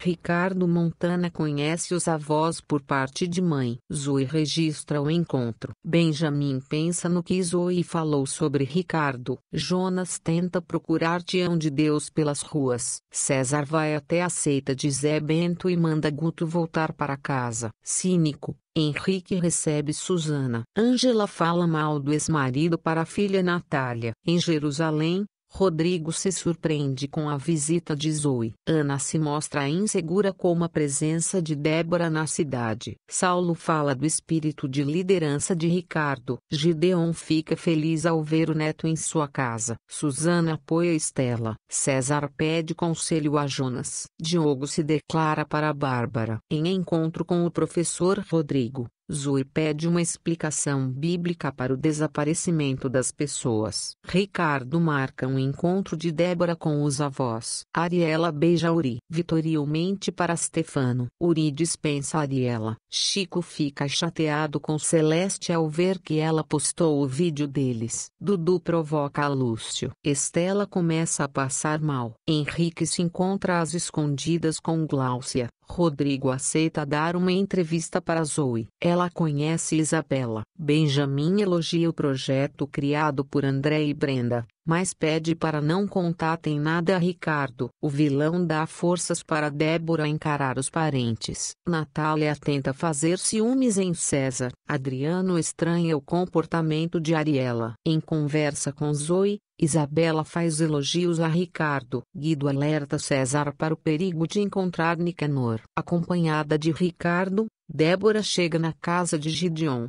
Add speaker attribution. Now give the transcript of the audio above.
Speaker 1: Ricardo Montana conhece os avós por parte de mãe. Zoe registra o encontro. Benjamin pensa no que Zoe falou sobre Ricardo. Jonas tenta procurar Tião de Deus pelas ruas. César vai até a seita de Zé Bento e manda Guto voltar para casa. Cínico, Henrique recebe Susana. Ângela fala mal do ex-marido para a filha Natália. Em Jerusalém, Rodrigo se surpreende com a visita de Zoe. Ana se mostra insegura com a presença de Débora na cidade. Saulo fala do espírito de liderança de Ricardo. Gideon fica feliz ao ver o neto em sua casa. Susana apoia Estela. César pede conselho a Jonas. Diogo se declara para Bárbara. Em encontro com o professor Rodrigo, Zui pede uma explicação bíblica para o desaparecimento das pessoas. Ricardo marca um encontro de Débora com os avós. Ariela beija Uri. Vitorio mente para Stefano. Uri dispensa Ariela. Chico fica chateado com Celeste ao ver que ela postou o vídeo deles. Dudu provoca Lúcio. Estela começa a passar mal. Henrique se encontra às escondidas com Gláucia. Rodrigo aceita dar uma entrevista para Zoe. Ela conhece Isabela. Benjamin elogia o projeto criado por André e Brenda mas pede para não contatem nada a Ricardo. O vilão dá forças para Débora encarar os parentes. Natália tenta fazer ciúmes em César. Adriano estranha o comportamento de Ariela. Em conversa com Zoe, Isabela faz elogios a Ricardo. Guido alerta César para o perigo de encontrar Nicanor. Acompanhada de Ricardo, Débora chega na casa de Gideon.